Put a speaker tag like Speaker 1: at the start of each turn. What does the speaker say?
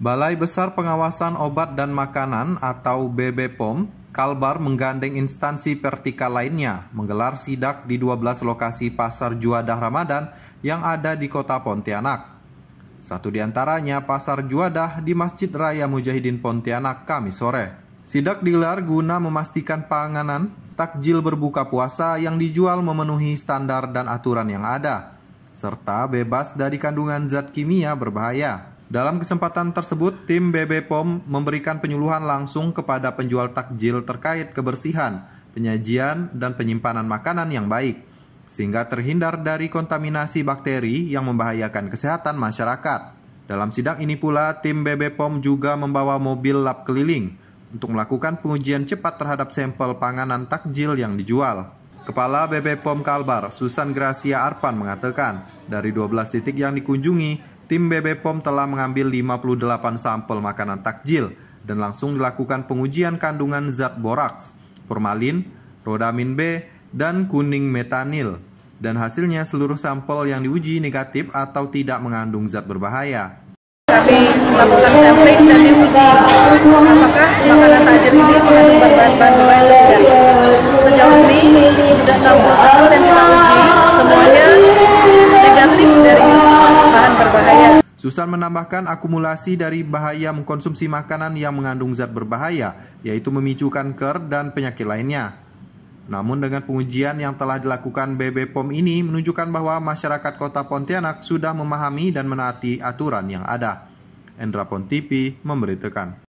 Speaker 1: Balai Besar Pengawasan Obat dan Makanan atau BBPOM, Kalbar menggandeng instansi vertikal lainnya menggelar sidak di 12 lokasi pasar Juadah Ramadan yang ada di kota Pontianak. Satu di antaranya pasar Juadah di Masjid Raya Mujahidin Pontianak Kamis sore. Sidak digelar guna memastikan panganan, takjil berbuka puasa yang dijual memenuhi standar dan aturan yang ada, serta bebas dari kandungan zat kimia berbahaya. Dalam kesempatan tersebut, tim BB POM memberikan penyuluhan langsung kepada penjual takjil terkait kebersihan, penyajian, dan penyimpanan makanan yang baik, sehingga terhindar dari kontaminasi bakteri yang membahayakan kesehatan masyarakat. Dalam sidang ini pula, tim BB POM juga membawa mobil lap keliling untuk melakukan pengujian cepat terhadap sampel panganan takjil yang dijual. Kepala BB POM Kalbar, Susan Gracia Arpan mengatakan, dari 12 titik yang dikunjungi, tim BB POM telah mengambil 58 sampel makanan takjil dan langsung dilakukan pengujian kandungan zat boraks, formalin, rodamin B, dan kuning metanil. Dan hasilnya seluruh sampel yang diuji negatif atau tidak mengandung zat berbahaya.
Speaker 2: Kami melakukan sampling dan diuji apakah makanan takjil ini mengandung bahan-bahan berbahaya
Speaker 1: Susan menambahkan akumulasi dari bahaya mengkonsumsi makanan yang mengandung zat berbahaya, yaitu memicu kanker dan penyakit lainnya. Namun dengan pengujian yang telah dilakukan BB POM ini menunjukkan bahwa masyarakat kota Pontianak sudah memahami dan menaati aturan yang ada. Endra Pontipi memberitakan.